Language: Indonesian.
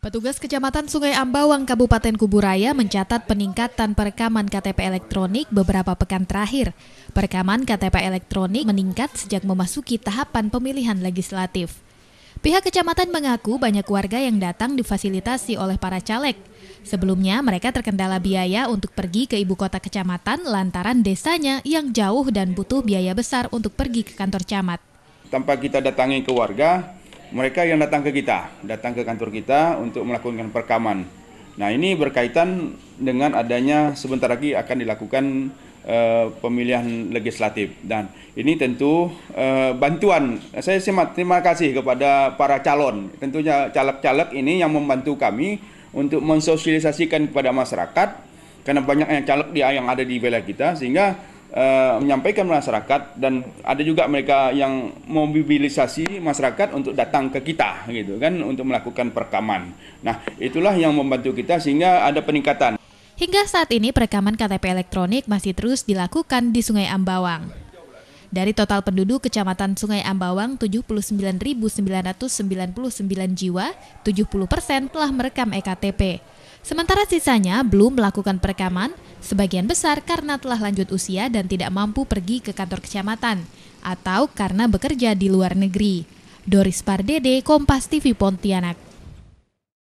Petugas Kecamatan Sungai Ambawang Kabupaten Kuburaya mencatat peningkatan perekaman KTP elektronik beberapa pekan terakhir. Perekaman KTP elektronik meningkat sejak memasuki tahapan pemilihan legislatif. Pihak kecamatan mengaku banyak warga yang datang difasilitasi oleh para caleg. Sebelumnya mereka terkendala biaya untuk pergi ke ibu kota kecamatan lantaran desanya yang jauh dan butuh biaya besar untuk pergi ke kantor camat. Tanpa kita datangi ke warga, mereka yang datang ke kita, datang ke kantor kita untuk melakukan perekaman. Nah, ini berkaitan dengan adanya sebentar lagi akan dilakukan uh, pemilihan legislatif dan ini tentu uh, bantuan saya simak, terima kasih kepada para calon, tentunya caleg-caleg ini yang membantu kami untuk mensosialisasikan kepada masyarakat karena banyak yang caleg dia yang ada di wilayah kita sehingga uh, menyampaikan masyarakat dan ada juga mereka yang mobilisasi masyarakat untuk datang ke kita gitu kan untuk melakukan perekaman. Nah, itulah yang membantu kita sehingga ada peningkatan. Hingga saat ini perekaman KTP elektronik masih terus dilakukan di Sungai Ambawang. Dari total penduduk Kecamatan Sungai Ambawang 79.999 jiwa, 70 persen telah merekam EKTP. Sementara sisanya belum melakukan perekaman, sebagian besar karena telah lanjut usia dan tidak mampu pergi ke kantor kecamatan atau karena bekerja di luar negeri. Doris Pardede, Kompas TV Pontianak.